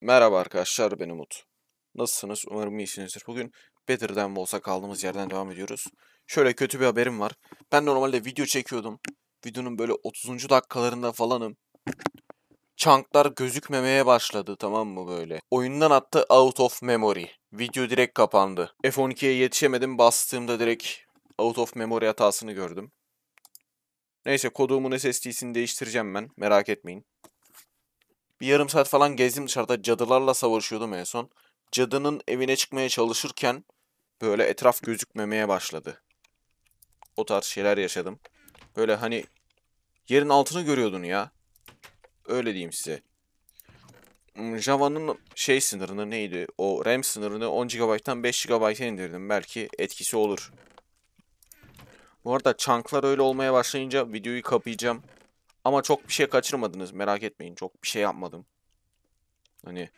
Merhaba arkadaşlar ben Umut. Nasılsınız? Umarım iyisinizdir. Bugün Better'den Vols'a kaldığımız yerden devam ediyoruz. Şöyle kötü bir haberim var. Ben normalde video çekiyordum. Videonun böyle 30. dakikalarında falanım. çanklar gözükmemeye başladı tamam mı böyle. Oyundan attı out of memory. Video direkt kapandı. F12'ye yetişemedim bastığımda direkt out of memory hatasını gördüm. Neyse kodumun SSD'sini değiştireceğim ben merak etmeyin. Bir yarım saat falan gezdim dışarıda cadılarla savaşıyordum en son. Cadının evine çıkmaya çalışırken böyle etraf gözükmemeye başladı. O tarz şeyler yaşadım. Böyle hani yerin altını görüyordun ya. Öyle diyeyim size. Hmm, Java'nın şey sınırını neydi? O RAM sınırını 10 GB'dan 5 GB'a indirdim. Belki etkisi olur. Bu arada çanklar öyle olmaya başlayınca videoyu kapayacağım. Ama çok bir şey kaçırmadınız merak etmeyin. Çok bir şey yapmadım. Hani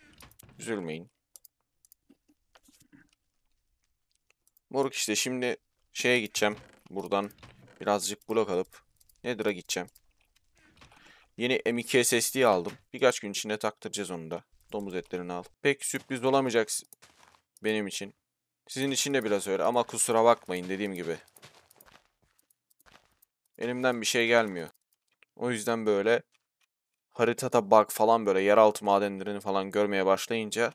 üzülmeyin. Moruk işte şimdi şeye gideceğim. Buradan birazcık blok alıp Nether'a gideceğim. Yeni M2 SSD aldım. Birkaç gün içinde taktıracağız onu da. Domuz etlerini al. Pek sürpriz olamayacak benim için. Sizin için de biraz öyle ama kusura bakmayın dediğim gibi. Elimden bir şey gelmiyor. O yüzden böyle haritada bak falan böyle yeraltı madenlerini falan görmeye başlayınca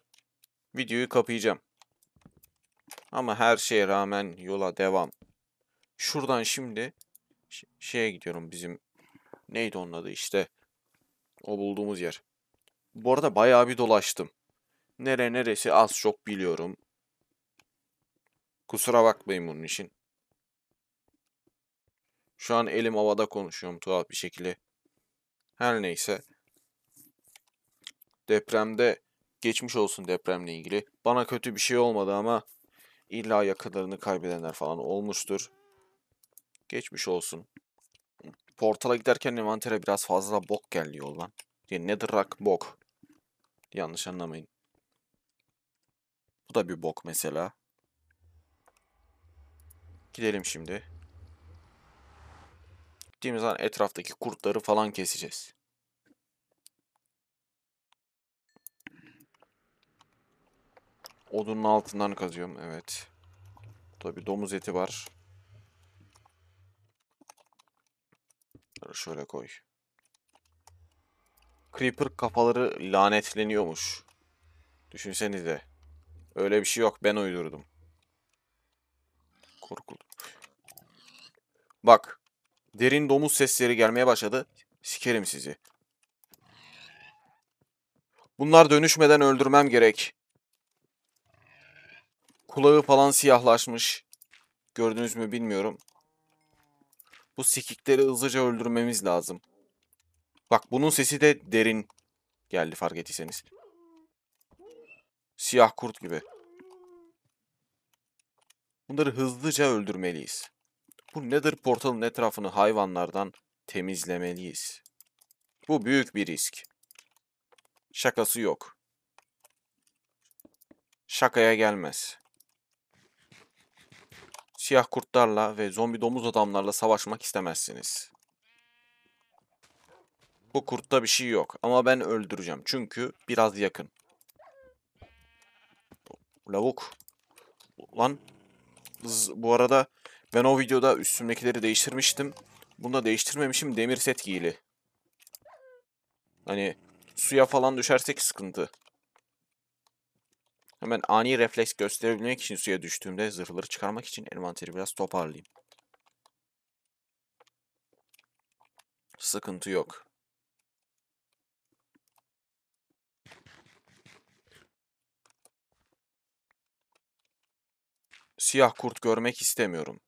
videoyu kapayacağım. Ama her şeye rağmen yola devam. Şuradan şimdi şeye gidiyorum bizim neydi onun adı işte o bulduğumuz yer. Bu arada bayağı bir dolaştım. Nere neresi az çok biliyorum. Kusura bakmayın bunun için. Şu an elim havada konuşuyorum tuhaf bir şekilde. Her neyse. Depremde geçmiş olsun depremle ilgili. Bana kötü bir şey olmadı ama illa yakınlarını kaybedenler falan olmuştur. Geçmiş olsun. Portala giderken envantere biraz fazla bok geldi yoldan. Yani netherrack bok. Yanlış anlamayın. Bu da bir bok mesela. Gidelim şimdi gittiğimiz zaman etraftaki kurtları falan keseceğiz. Odunun altından kazıyorum. Evet. Tabi domuz eti var. Şöyle koy. Creeper kafaları lanetleniyormuş. Düşünsenize. Öyle bir şey yok. Ben uydurdum. Korkuldum. Bak. Derin domuz sesleri gelmeye başladı. Sikerim sizi. Bunlar dönüşmeden öldürmem gerek. Kulağı falan siyahlaşmış. Gördünüz mü bilmiyorum. Bu sikikleri hızlıca öldürmemiz lazım. Bak bunun sesi de derin geldi fark ettiyseniz. Siyah kurt gibi. Bunları hızlıca öldürmeliyiz. Bu Nether portalın etrafını hayvanlardan temizlemeliyiz. Bu büyük bir risk. Şakası yok. Şakaya gelmez. Siyah kurtlarla ve zombi domuz adamlarla savaşmak istemezsiniz. Bu kurtta bir şey yok ama ben öldüreceğim çünkü biraz yakın. Lavuk. Lan. bu arada ben o videoda üstümdekileri değiştirmiştim. Bunu da değiştirmemişim. Demir set giyili. Hani suya falan düşersek sıkıntı. Hemen ani refleks gösterebilmek için suya düştüğümde zırhları çıkarmak için envanteri biraz toparlayayım. Sıkıntı yok. Siyah kurt görmek istemiyorum.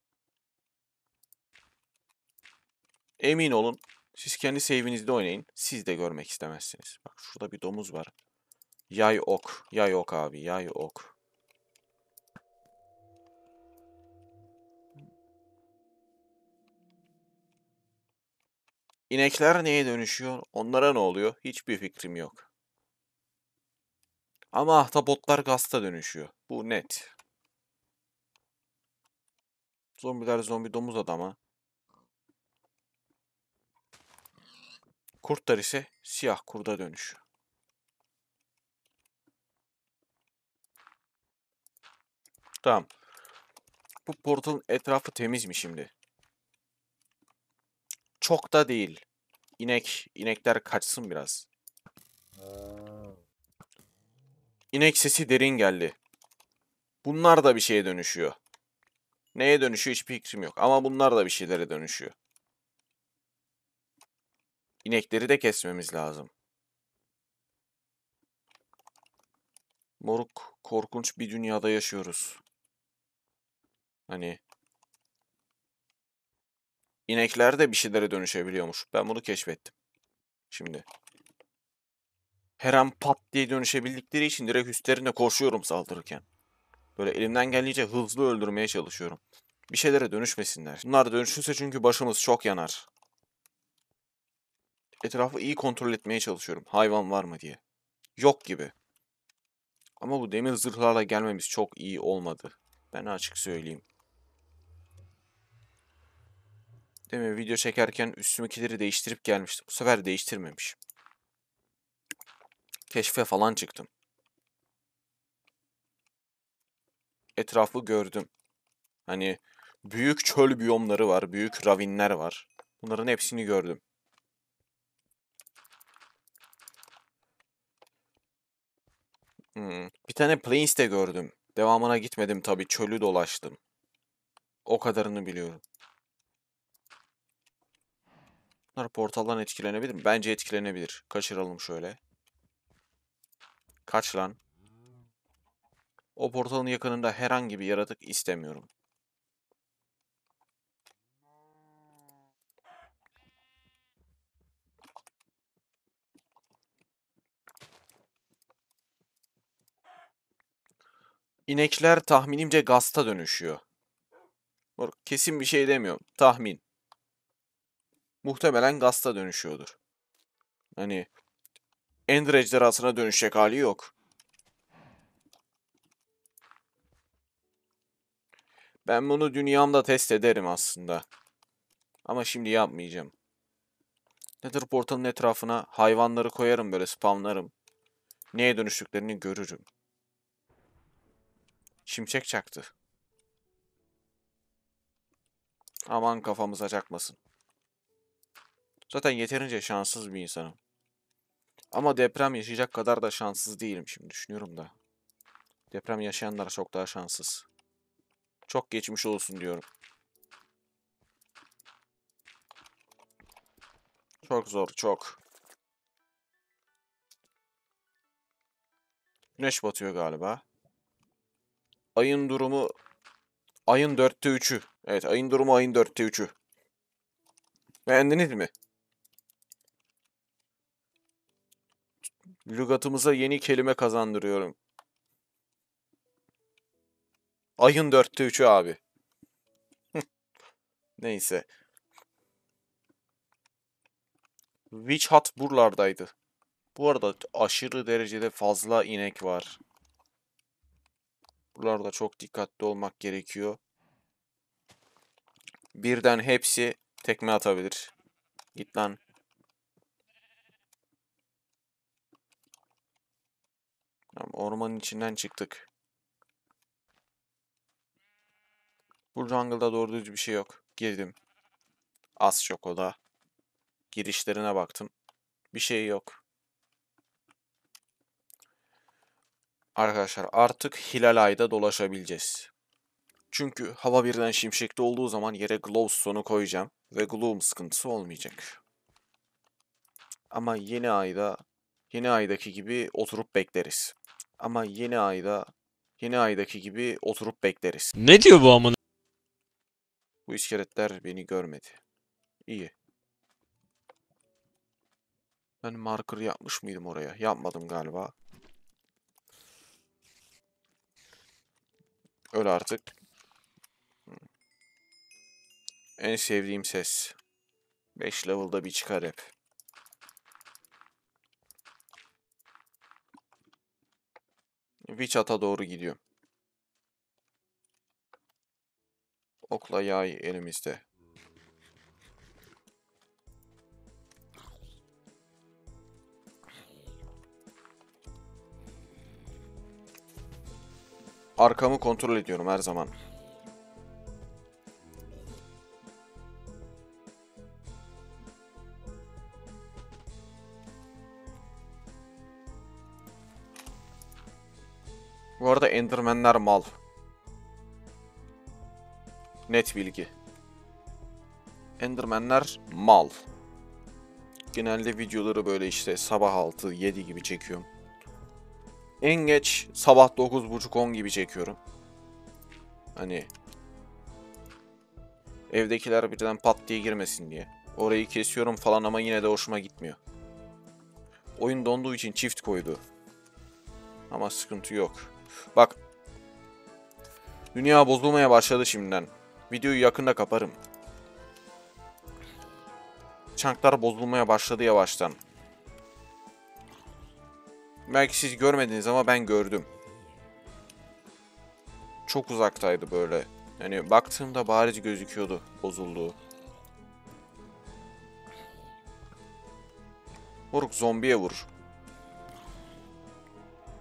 Emin olun siz kendi save'inizde oynayın. Siz de görmek istemezsiniz. Bak şurada bir domuz var. Yay ok. Yay ok abi. Yay ok. İnekler neye dönüşüyor? Onlara ne oluyor? Hiçbir fikrim yok. Ama ahtapotlar gasta dönüşüyor. Bu net. Zombiler zombi domuz adama. Kurtlar ise siyah kurda dönüşüyor. Tamam. Bu portalın etrafı temiz mi şimdi? Çok da değil. İnek, inekler kaçsın biraz. İnek sesi derin geldi. Bunlar da bir şeye dönüşüyor. Neye dönüşüyor hiçbir fikrim yok. Ama bunlar da bir şeylere dönüşüyor. İnekleri de kesmemiz lazım. Moruk korkunç bir dünyada yaşıyoruz. Hani İnekler de bir şeylere dönüşebiliyormuş. Ben bunu keşfettim. Şimdi. Her an pat diye dönüşebildikleri için direkt üstlerine koşuyorum saldırırken. Böyle elimden geldiğince hızlı öldürmeye çalışıyorum. Bir şeylere dönüşmesinler. Bunlar dönüşürse çünkü başımız çok yanar etrafı iyi kontrol etmeye çalışıyorum. Hayvan var mı diye. Yok gibi. Ama bu demir zırhlarla gelmemiz çok iyi olmadı. Ben açık söyleyeyim. Demin video çekerken üstümdekileri değiştirip gelmiştim. Bu sefer değiştirmemiş. Keşfe falan çıktım. Etrafı gördüm. Hani büyük çöl biyomları var, büyük ravinler var. Bunların hepsini gördüm. Hmm. Bir tane Plains de gördüm. Devamına gitmedim tabi Çölü dolaştım. O kadarını biliyorum. Bunlar portaldan etkilenebilir mi? Bence etkilenebilir. Kaçıralım şöyle. Kaç lan. O portalın yakınında herhangi bir yaratık istemiyorum. İnekler tahminimce gasta dönüşüyor. Kesin bir şey demiyorum. Tahmin. Muhtemelen gasta dönüşüyordur. Hani Ender ejderhasına dönüşecek hali yok. Ben bunu dünyamda test ederim aslında. Ama şimdi yapmayacağım. Nether portalın etrafına hayvanları koyarım böyle spamlarım. Neye dönüştüklerini görürüm. Şimşek çaktı. Aman kafamız acakmasın. Zaten yeterince şanssız bir insanım. Ama deprem yaşayacak kadar da şanssız değilim şimdi düşünüyorum da. Deprem yaşayanlar çok daha şanssız. Çok geçmiş olsun diyorum. Çok zor, çok. Güneş batıyor galiba. Ayın durumu ayın dörtte üçü. Evet ayın durumu ayın dörtte üçü. Beğendiniz mi? Lügatımıza yeni kelime kazandırıyorum. Ayın dörtte üçü abi. Neyse. Witch Hut buralardaydı. Bu arada aşırı derecede fazla inek var. Buralarda çok dikkatli olmak gerekiyor. Birden hepsi tekme atabilir. Git lan. Ormanın içinden çıktık. Bu jungle'da doğru düz bir şey yok. Girdim. Az çok o da. Girişlerine baktım. Bir şey yok. Arkadaşlar artık hilal ayda dolaşabileceğiz. Çünkü hava birden şimşekli olduğu zaman yere glowstone'u koyacağım ve gloom sıkıntısı olmayacak. Ama yeni ayda yeni aydaki gibi oturup bekleriz. Ama yeni ayda yeni aydaki gibi oturup bekleriz. Ne diyor bu amına? Bu iskeletler beni görmedi. İyi. Ben marker yapmış mıydım oraya? Yapmadım galiba. Öl artık. En sevdiğim ses. 5 level'da bir çıkar hep. Wichat'a doğru gidiyor. Okla yay elimizde. arkamı kontrol ediyorum her zaman. Bu arada Enderman'ler mal. Net bilgi. Enderman'ler mal. Genelde videoları böyle işte sabah 6-7 gibi çekiyorum en geç sabah 9.30-10 gibi çekiyorum. Hani evdekiler birden pat diye girmesin diye. Orayı kesiyorum falan ama yine de hoşuma gitmiyor. Oyun donduğu için çift koydu. Ama sıkıntı yok. Bak. Dünya bozulmaya başladı şimdiden. Videoyu yakında kaparım. Çanklar bozulmaya başladı yavaştan. Belki siz görmediniz ama ben gördüm. Çok uzaktaydı böyle. Yani baktığımda bariz gözüküyordu bozulduğu. Moruk zombiye vur.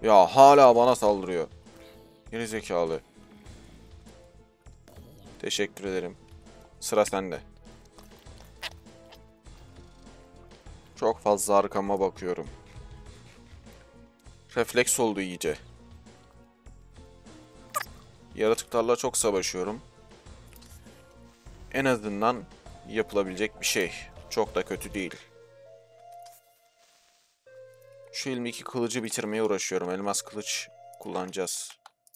Ya hala bana saldırıyor. Geri zekalı. Teşekkür ederim. Sıra sende. Çok fazla arkama bakıyorum. Refleks oldu iyice. Yaratıklarla çok savaşıyorum. En azından yapılabilecek bir şey. Çok da kötü değil. Şu elimdeki kılıcı bitirmeye uğraşıyorum. Elmas kılıç kullanacağız.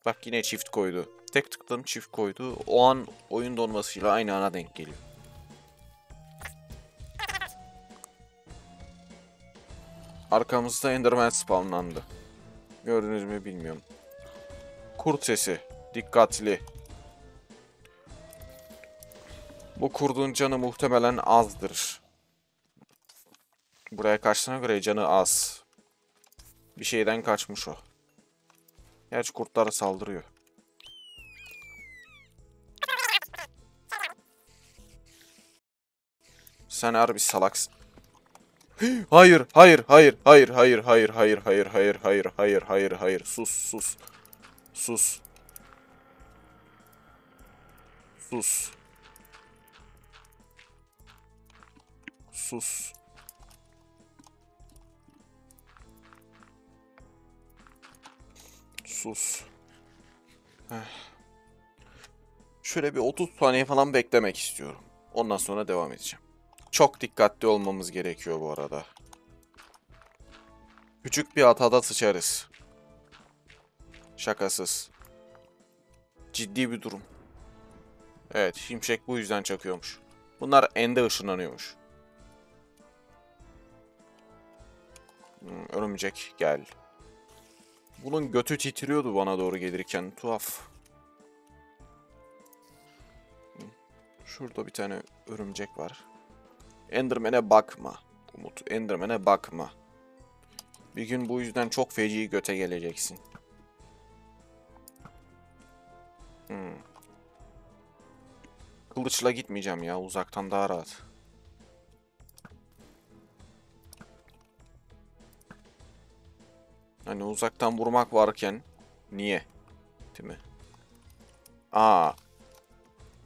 Bak yine çift koydu. Tek tıkladım çift koydu. O an oyun donmasıyla aynı ana denk geliyor. Arkamızda Enderman spawnlandı. Gördünüz mü bilmiyorum. Kurt sesi. Dikkatli. Bu kurdun canı muhtemelen azdır. Buraya kaçtığına göre canı az. Bir şeyden kaçmış o. Gerçi kurtlara saldırıyor. Sen harbi salaksın. Hayır, hayır, hayır, hayır, hayır, hayır, hayır, hayır, hayır, hayır, hayır, hayır, hayır. Sus, sus. Sus. Sus. Sus. Sus. Şöyle bir 30 saniye falan beklemek istiyorum. Ondan sonra devam edeceğim. Çok dikkatli olmamız gerekiyor bu arada. Küçük bir hatada sıçarız. Şakasız. Ciddi bir durum. Evet, şimşek bu yüzden çakıyormuş. Bunlar ende ışınlanıyormuş. Hmm, örümcek gel. Bunun götü titriyordu bana doğru gelirken. Tuhaf. Şurada bir tane örümcek var. Enderman'e bakma. Umut, Enderman'e bakma. Bir gün bu yüzden çok feci göte geleceksin. Hmm. Kılıçla gitmeyeceğim ya. Uzaktan daha rahat. Hani uzaktan vurmak varken niye? Değil mi? Aa.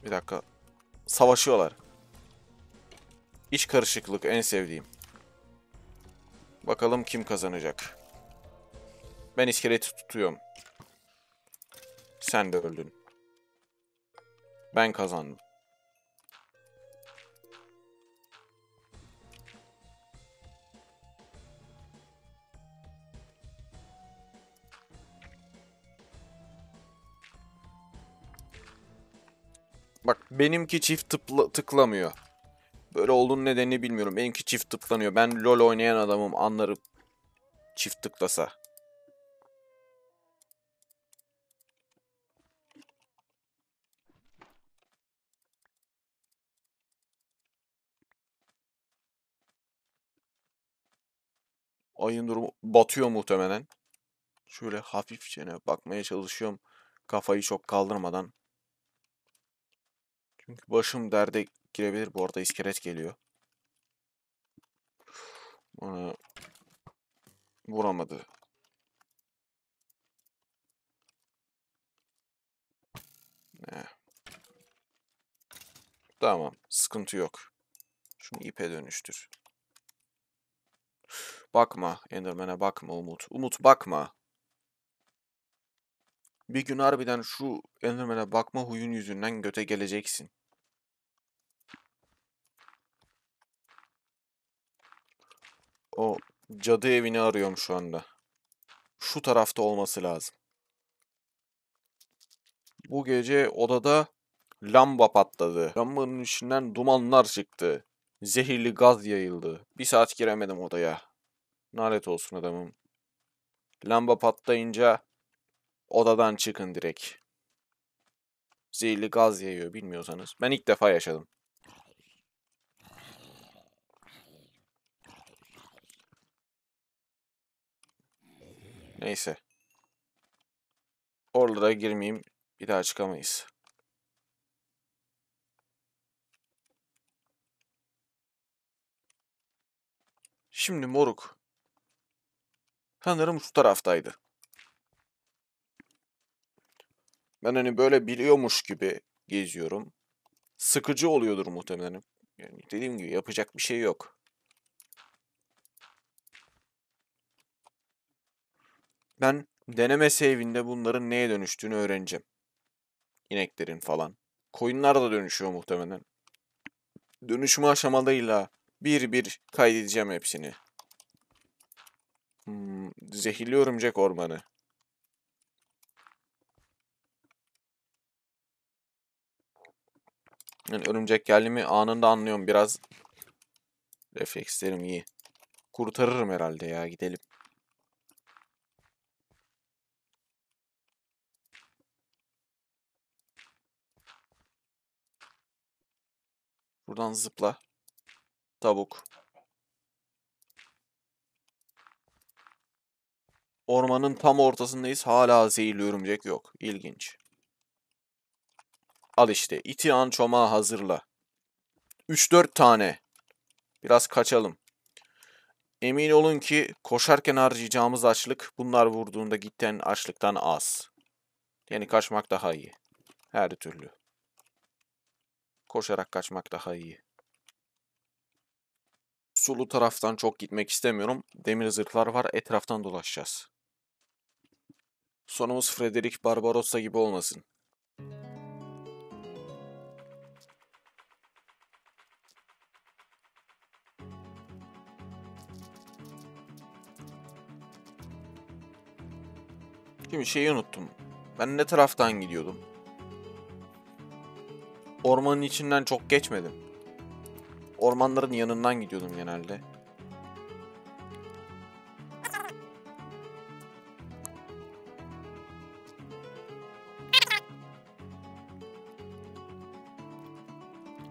Bir dakika. Savaşıyorlar. İş karışıklık en sevdiğim. Bakalım kim kazanacak. Ben iskeleti tutuyorum. Sen de öldün. Ben kazandım. Bak benimki çift tıpla, tıklamıyor. Böyle olduğunun nedenini bilmiyorum. Benimki çift tıklanıyor. Ben LoL oynayan adamım anlarım. Çift tıklasa. Ayın durumu batıyor muhtemelen. Şöyle hafifçe bakmaya çalışıyorum. Kafayı çok kaldırmadan. Çünkü başım derde girebilir. Bu arada iskelet geliyor. Bana vuramadı. Ne? Eh. Tamam. Sıkıntı yok. Şunu ipe dönüştür. Bakma. Enderman'e bakma Umut. Umut bakma. Bir gün harbiden şu Enderman'e bakma huyun yüzünden göte geleceksin. O cadı evini arıyorum şu anda. Şu tarafta olması lazım. Bu gece odada lamba patladı. Lambanın içinden dumanlar çıktı. Zehirli gaz yayıldı. Bir saat giremedim odaya. Nalet olsun adamım. Lamba patlayınca odadan çıkın direkt. Zehirli gaz yayıyor bilmiyorsanız. Ben ilk defa yaşadım. Neyse. Oralara girmeyeyim. Bir daha çıkamayız. Şimdi moruk. Sanırım şu taraftaydı. Ben hani böyle biliyormuş gibi geziyorum. Sıkıcı oluyordur muhtemelen. Yani dediğim gibi yapacak bir şey yok. Ben deneme save'inde bunların neye dönüştüğünü öğreneceğim. İneklerin falan. Koyunlar da dönüşüyor muhtemelen. Dönüşme aşamalarıyla bir bir kaydedeceğim hepsini. Hmm, zehirli örümcek ormanı. Yani örümcek geldi mi anında anlıyorum. Biraz reflekslerim iyi. Kurtarırım herhalde ya gidelim. Buradan zıpla. Tavuk. Ormanın tam ortasındayız. Hala zehirli örümcek yok. İlginç. Al işte. İti ançoma hazırla. 3-4 tane. Biraz kaçalım. Emin olun ki koşarken harcayacağımız açlık bunlar vurduğunda gitten açlıktan az. Yani kaçmak daha iyi. Her türlü. Koşarak kaçmak daha iyi. Sulu taraftan çok gitmek istemiyorum. Demir zırhlar var. Etraftan dolaşacağız. Sonumuz Frederick Barbarossa gibi olmasın. Şimdi şeyi unuttum. Ben ne taraftan gidiyordum? ormanın içinden çok geçmedim. Ormanların yanından gidiyordum genelde.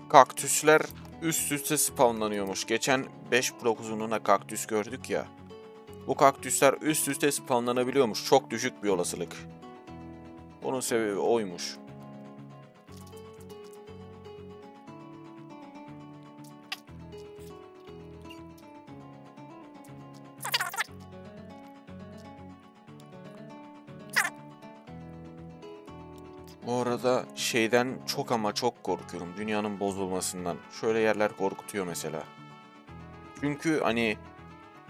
Kaktüsler üst üste spawnlanıyormuş. Geçen 5 blok uzunluğuna kaktüs gördük ya. Bu kaktüsler üst üste spawnlanabiliyormuş. Çok düşük bir olasılık. Bunun sebebi oymuş. Bu arada şeyden çok ama çok korkuyorum. Dünyanın bozulmasından. Şöyle yerler korkutuyor mesela. Çünkü hani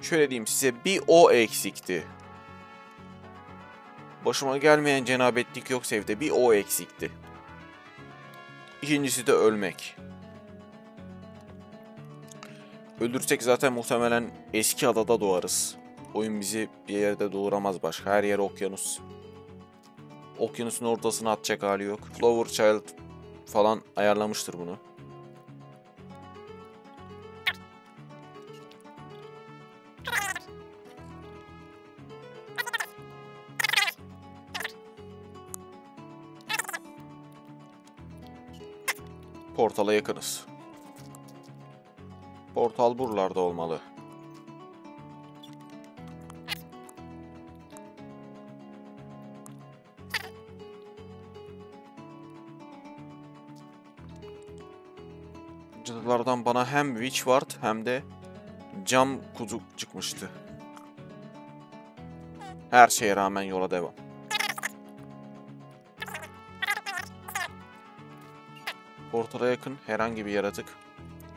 şöyle diyeyim size bir o eksikti. Başıma gelmeyen cenabetlik yok evde bir o eksikti. İkincisi de ölmek. Öldürsek zaten muhtemelen eski adada doğarız. Oyun bizi bir yerde doğuramaz başka. Her yer okyanus okyanusun ortasına atacak hali yok. Flower Child falan ayarlamıştır bunu. Portala yakınız. Portal buralarda olmalı. Onlardan bana hem Witch Ward hem de cam kuzu çıkmıştı. Her şeye rağmen yola devam. Ortada yakın herhangi bir yaratık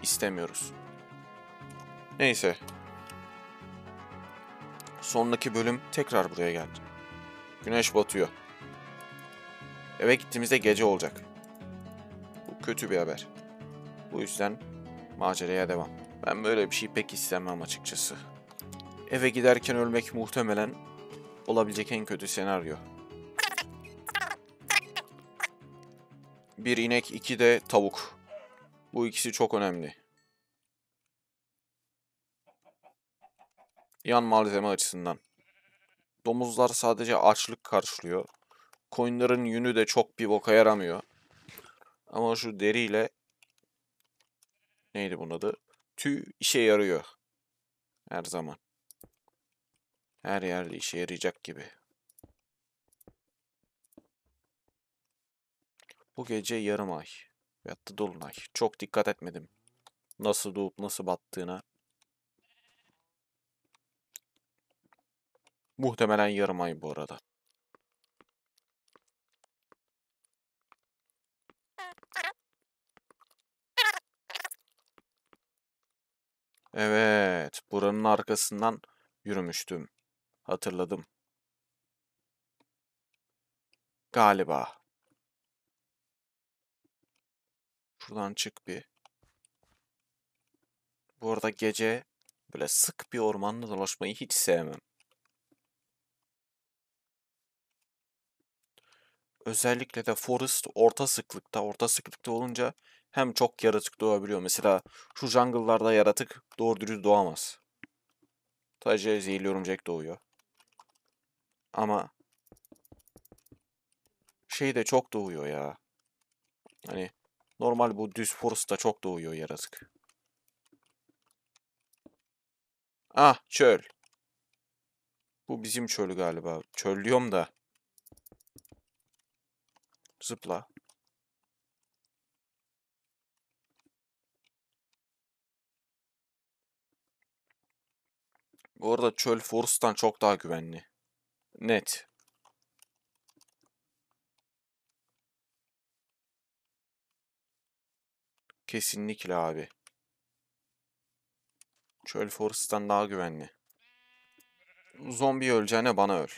istemiyoruz. Neyse. Sonraki bölüm tekrar buraya geldi. Güneş batıyor. Eve gittiğimizde gece olacak. Bu kötü bir haber. Bu yüzden Maceraya devam. Ben böyle bir şey pek istemem açıkçası. Eve giderken ölmek muhtemelen olabilecek en kötü senaryo. Bir inek, iki de tavuk. Bu ikisi çok önemli. Yan malzeme açısından. Domuzlar sadece açlık karşılıyor. Koyunların yünü de çok bir boka yaramıyor. Ama şu deriyle neydi bunun adı? Tüy işe yarıyor. Her zaman. Her yerde işe yarayacak gibi. Bu gece yarım ay. Veyahut dolunay. Çok dikkat etmedim. Nasıl doğup nasıl battığına. Muhtemelen yarım ay bu arada. Evet, buranın arkasından yürümüştüm. Hatırladım. Galiba. Şuradan çık bir. Bu arada gece böyle sık bir ormanda dolaşmayı hiç sevmem. Özellikle de forest orta sıklıkta. Orta sıklıkta olunca hem çok yaratık doğabiliyor. Mesela şu jungle'larda yaratık doğru dürüst doğamaz. Sadece zehirli örümcek doğuyor. Ama şey de çok doğuyor ya. Hani normal bu düz force da çok doğuyor yaratık. Ah çöl. Bu bizim çöl galiba. Çöllüyorum da. Zıpla. Bu arada çöl Forest'tan çok daha güvenli. Net. Kesinlikle abi. Çöl Forest'tan daha güvenli. Zombi öleceğine bana öl.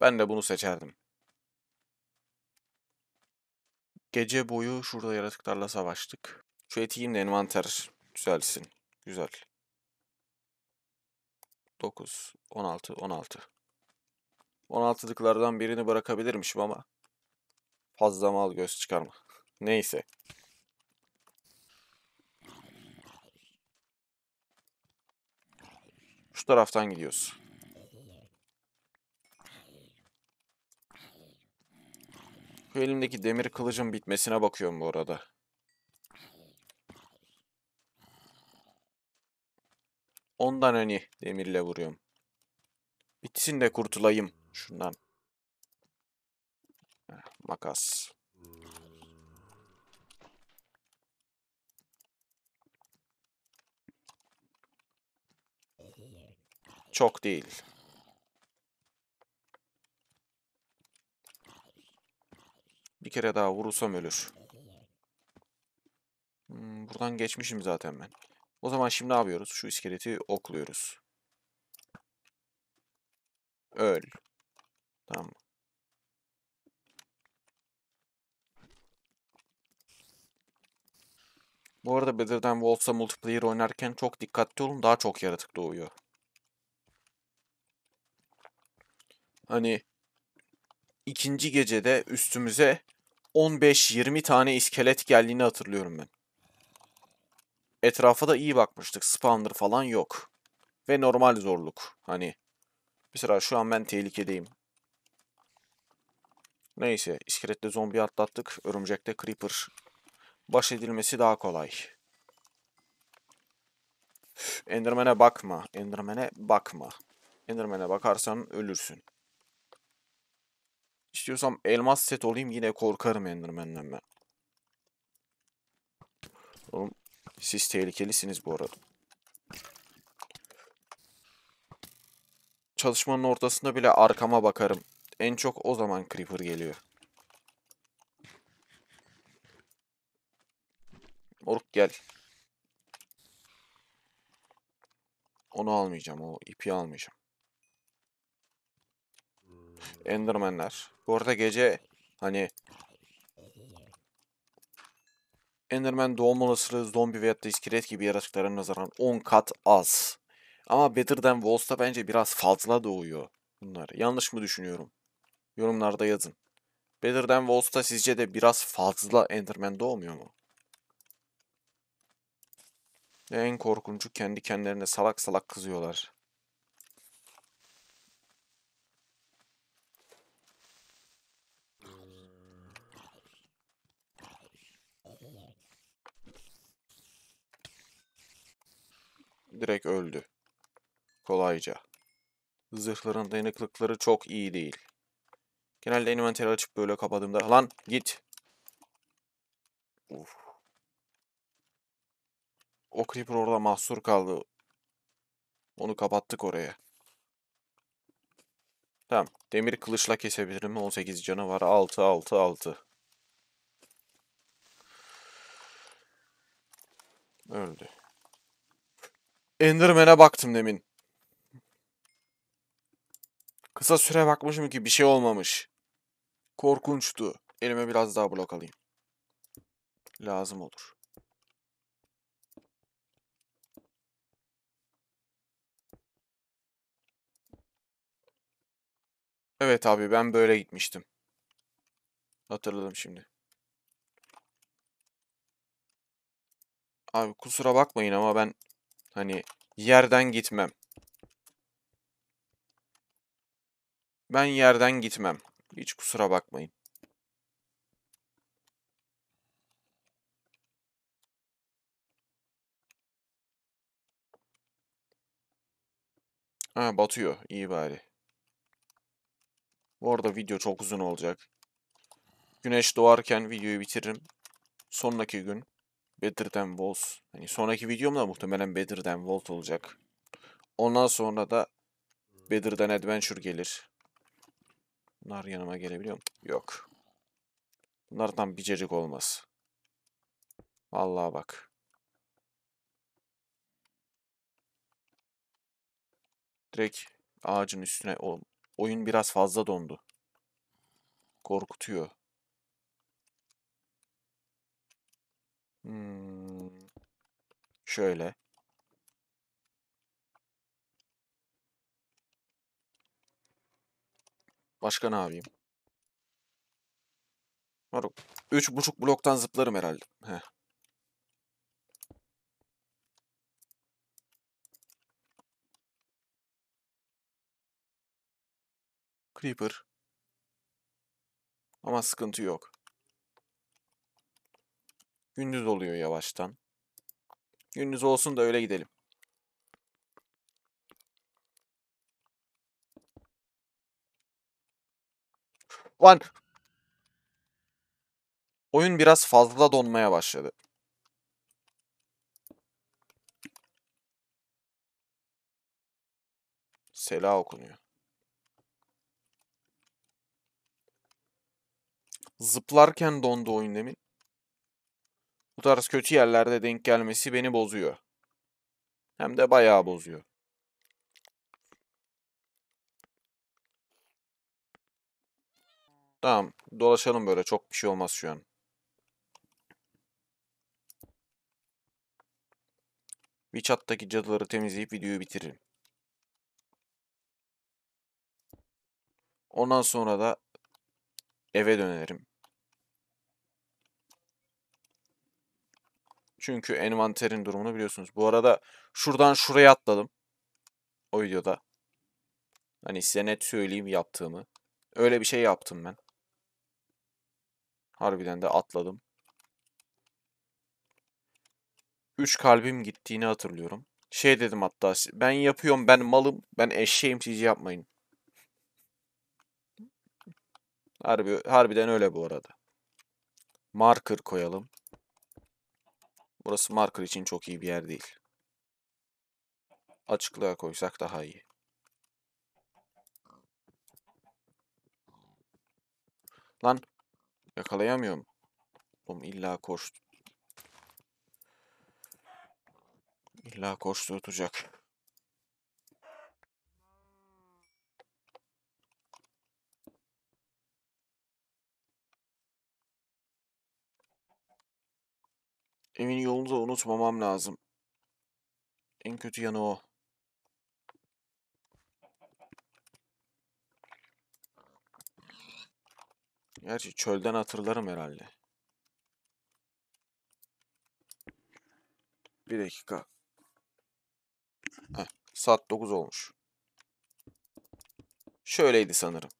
Ben de bunu seçerdim. Gece boyu şurada yaratıklarla savaştık. Şu etiyim de envanter güzelsin. Güzel. 9, 16, 16. 16'lıklardan birini bırakabilirmişim ama fazla mal göz çıkarma. Neyse. Şu taraftan gidiyoruz. elimdeki demir kılıcım bitmesine bakıyorum bu arada. Ondan hani demirle vuruyorum. Bitsin de kurtulayım şundan. makas. Çok değil. Bir kere daha vurursam ölür. Hmm, buradan geçmişim zaten ben. O zaman şimdi ne yapıyoruz? Şu iskeleti okluyoruz. Öl. Tamam Bu arada Bedir'den Wolves'a multiplayer oynarken çok dikkatli olun. Daha çok yaratık doğuyor. Hani ikinci gecede üstümüze 15-20 tane iskelet geldiğini hatırlıyorum ben etrafa da iyi bakmıştık. Spawner falan yok. Ve normal zorluk. Hani mesela şu an ben tehlikedeyim. Neyse iskeletle zombi atlattık. Örümcekte creeper. Baş edilmesi daha kolay. Enderman'e bakma. Enderman'e bakma. Enderman'e bakarsan ölürsün. İstiyorsam elmas set olayım yine korkarım Enderman'den ben. Oğlum siz tehlikelisiniz bu arada. Çalışmanın ortasında bile arkama bakarım. En çok o zaman creeper geliyor. Moruk gel. Onu almayacağım. O ipi almayacağım. Hmm. Endermanler. Bu arada gece hani Enderman doğum olasılığı zombi veyahut da iskelet gibi yaratıklara nazaran 10 kat az. Ama Better Than Wolves'da bence biraz fazla doğuyor bunlar. Yanlış mı düşünüyorum? Yorumlarda yazın. Better Than Wolves'da sizce de biraz fazla Enderman doğmuyor mu? Ve en korkuncu kendi kendilerine salak salak kızıyorlar. direkt öldü. Kolayca. Zırhların dayanıklıkları çok iyi değil. Genelde inventeri açıp böyle kapadığımda... Lan git. Uf. O creeper orada mahsur kaldı. Onu kapattık oraya. Tamam. Demir kılıçla kesebilirim. 18 canı var. 6 6 6. Öldü. Enderman'e baktım demin. Kısa süre bakmışım ki bir şey olmamış. Korkunçtu. Elime biraz daha blok alayım. Lazım olur. Evet abi ben böyle gitmiştim. Hatırladım şimdi. Abi kusura bakmayın ama ben Hani yerden gitmem. Ben yerden gitmem. Hiç kusura bakmayın. Ha batıyor. İyi bari. Bu arada video çok uzun olacak. Güneş doğarken videoyu bitiririm. Sonraki gün Better Than Walls. Hani sonraki videom da muhtemelen Better Than Walls olacak. Ondan sonra da Better Than Adventure gelir. Bunlar yanıma gelebiliyor mu? Yok. Bunlardan tam bicecik olmaz. Vallahi bak. Direkt ağacın üstüne... oyun biraz fazla dondu. Korkutuyor. Hmm, şöyle. Başka ne yapayım? Var Üç buçuk bloktan zıplarım herhalde. Heh. Creeper. Ama sıkıntı yok. Gündüz oluyor yavaştan. Gündüz olsun da öyle gidelim. Lan! Oyun biraz fazla donmaya başladı. Sela okunuyor. Zıplarken dondu oyun demin. Bu tarz kötü yerlerde denk gelmesi beni bozuyor. Hem de bayağı bozuyor. Tamam, dolaşalım böyle. Çok bir şey olmaz şu an. WeChat'taki cadıları temizleyip videoyu bitirin. Ondan sonra da eve dönerim. Çünkü envanterin durumunu biliyorsunuz. Bu arada şuradan şuraya atladım. O videoda. Hani size net söyleyeyim yaptığımı. Öyle bir şey yaptım ben. Harbiden de atladım. 3 kalbim gittiğini hatırlıyorum. Şey dedim hatta ben yapıyorum ben malım ben eşeğim siz yapmayın. Harbi, harbiden öyle bu arada. Marker koyalım. Burası marker için çok iyi bir yer değil. Açıklığa koysak daha iyi. Lan yakalayamıyorum. Oğlum illa koştu. İlla koşturtacak. Emin yolunu da unutmamam lazım. En kötü yanı o. Gerçi çölden hatırlarım herhalde. Bir dakika. Heh, saat 9 olmuş. Şöyleydi sanırım.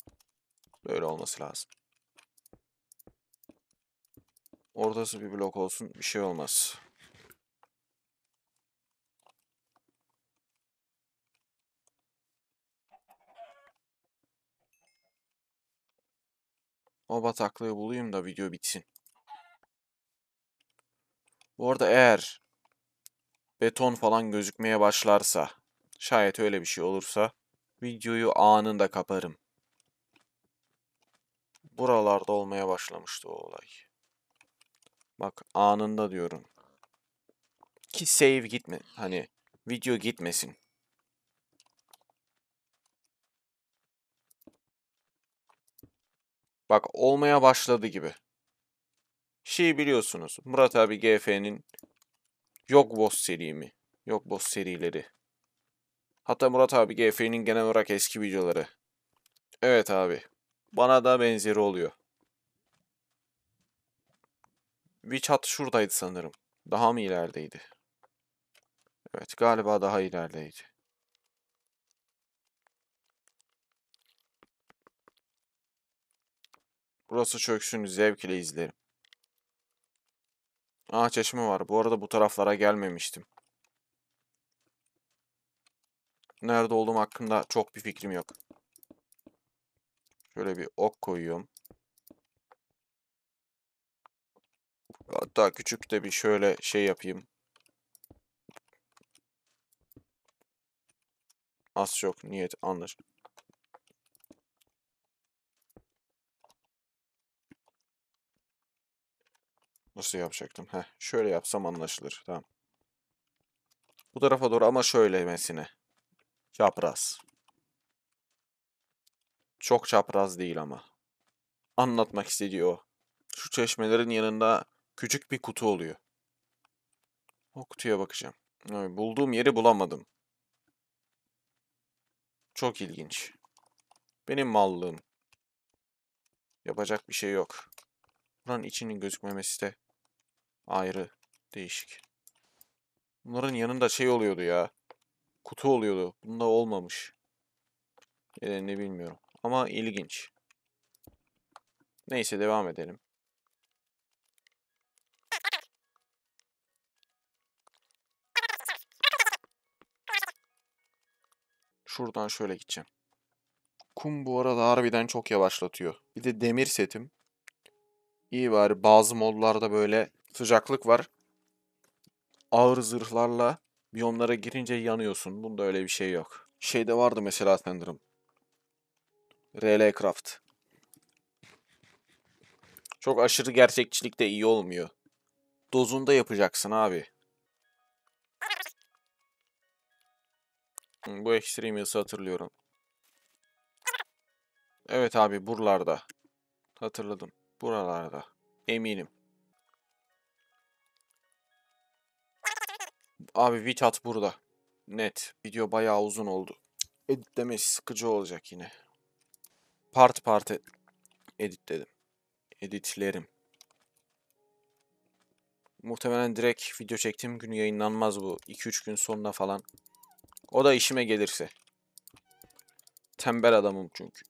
Böyle olması lazım. Ortası bir blok olsun. Bir şey olmaz. O bataklığı bulayım da video bitsin. Bu arada eğer beton falan gözükmeye başlarsa, şayet öyle bir şey olursa videoyu anında kaparım. Buralarda olmaya başlamıştı o olay. Bak anında diyorum. Ki save gitme. Hani video gitmesin. Bak olmaya başladı gibi. Şey biliyorsunuz. Murat abi GF'nin yok boss mi Yok boss serileri. Hatta Murat abi GF'nin genel olarak eski videoları. Evet abi. Bana da benzeri oluyor. Witch Hut şuradaydı sanırım. Daha mı ilerideydi? Evet galiba daha ilerideydi. Burası çöksün zevk ile izlerim. Aa çeşme var. Bu arada bu taraflara gelmemiştim. Nerede olduğum hakkında çok bir fikrim yok. Şöyle bir ok koyuyorum. Hatta küçük de bir şöyle şey yapayım. Az çok niyet anlar. Nasıl yapacaktım? Heh, şöyle yapsam anlaşılır. Tamam. Bu tarafa doğru ama şöyle şöylemesine. Çapraz. Çok çapraz değil ama. Anlatmak istediği o. Şu çeşmelerin yanında küçük bir kutu oluyor. O kutuya bakacağım. bulduğum yeri bulamadım. Çok ilginç. Benim mallığım. Yapacak bir şey yok. Buranın içinin gözükmemesi de ayrı değişik. Bunların yanında şey oluyordu ya. Kutu oluyordu. Bunda olmamış. Ee, ne bilmiyorum. Ama ilginç. Neyse devam edelim. Şuradan şöyle gideceğim. Kum bu arada harbiden çok yavaşlatıyor. Bir de demir setim. İyi bari bazı modlarda böyle sıcaklık var. Ağır zırhlarla biyomlara girince yanıyorsun. Bunda öyle bir şey yok. Şeyde vardı mesela sanırım. RL Craft. Çok aşırı gerçekçilik de iyi olmuyor. Dozunda yapacaksın abi. Bu Extreme Hills'ı hatırlıyorum. Evet abi buralarda. Hatırladım. Buralarda. Eminim. Abi Vitat burada. Net. Video bayağı uzun oldu. Editlemesi sıkıcı olacak yine. Part part ed editledim. Editlerim. Muhtemelen direkt video çektim gün yayınlanmaz bu. 2-3 gün sonra falan o da işime gelirse. Tembel adamım çünkü.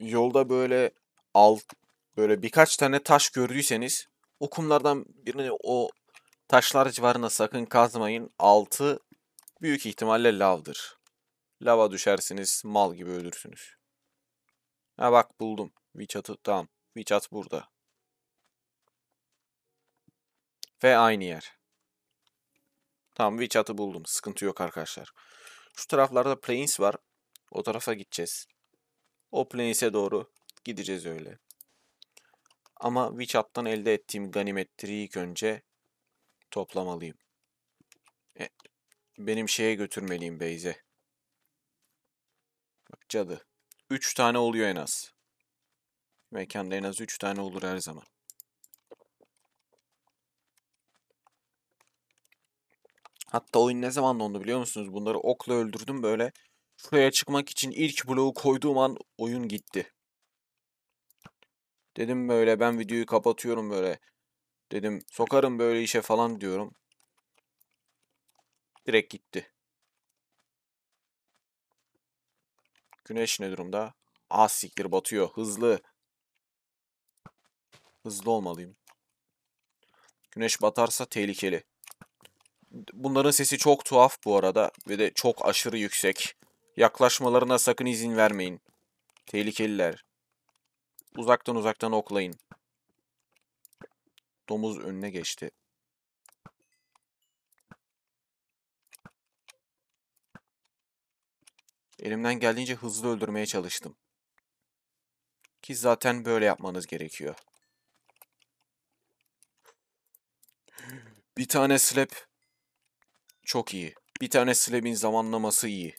Yolda böyle alt böyle birkaç tane taş gördüyseniz o kumlardan birini o taşlar civarına sakın kazmayın. Altı büyük ihtimalle lavdır. Lava düşersiniz, mal gibi ölürsünüz. Ha bak buldum. Witchat'ı tamam. Witchat burada. ve aynı yer. Tamam witch buldum. Sıkıntı yok arkadaşlar. Şu taraflarda plains var. O tarafa gideceğiz. O plains'e doğru gideceğiz öyle. Ama witch elde ettiğim ganimetleri ilk önce toplamalıyım. E, benim şeye götürmeliyim Beyze. Bak cadı. 3 tane oluyor en az. Mekanda en az 3 tane olur her zaman. Hatta oyun ne zaman dondu biliyor musunuz? Bunları okla öldürdüm böyle. Şuraya çıkmak için ilk bloğu koyduğum an oyun gitti. Dedim böyle ben videoyu kapatıyorum böyle. Dedim sokarım böyle işe falan diyorum. Direkt gitti. Güneş ne durumda? Ah siktir batıyor. Hızlı. Hızlı olmalıyım. Güneş batarsa tehlikeli. Bunların sesi çok tuhaf bu arada ve de çok aşırı yüksek. Yaklaşmalarına sakın izin vermeyin. Tehlikeliler. Uzaktan uzaktan oklayın. Domuz önüne geçti. Elimden geldiğince hızlı öldürmeye çalıştım. Ki zaten böyle yapmanız gerekiyor. Bir tane slap çok iyi. Bir tane slab'in zamanlaması iyi.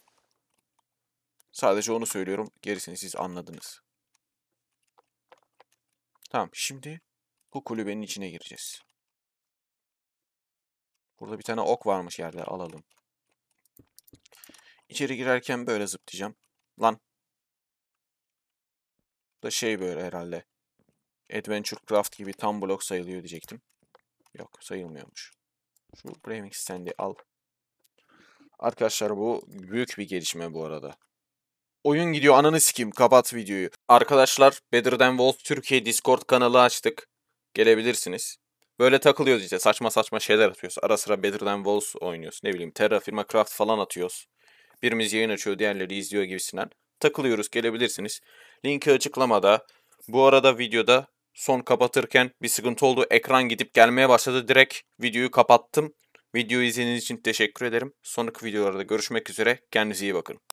Sadece onu söylüyorum. Gerisini siz anladınız. Tamam şimdi bu kulübenin içine gireceğiz. Burada bir tane ok varmış yerde alalım. İçeri girerken böyle zıplayacağım. Lan. Bu da şey böyle herhalde. Adventure Craft gibi tam blok sayılıyor diyecektim. Yok sayılmıyormuş. Şu Braving Stand'i al. Arkadaşlar bu büyük bir gelişme bu arada. Oyun gidiyor ananı sikim kapat videoyu. Arkadaşlar Better Than Wolf Türkiye Discord kanalı açtık. Gelebilirsiniz. Böyle takılıyoruz işte saçma saçma şeyler atıyoruz. Ara sıra Better Than Wolf oynuyoruz. Ne bileyim Terra firma Craft falan atıyoruz. Birimiz yayın açıyor diğerleri izliyor gibisinden. Takılıyoruz gelebilirsiniz. Linki açıklamada. Bu arada videoda son kapatırken bir sıkıntı oldu. Ekran gidip gelmeye başladı. Direkt videoyu kapattım. Video izlediğiniz için teşekkür ederim. Sonraki videolarda görüşmek üzere. Kendinize iyi bakın.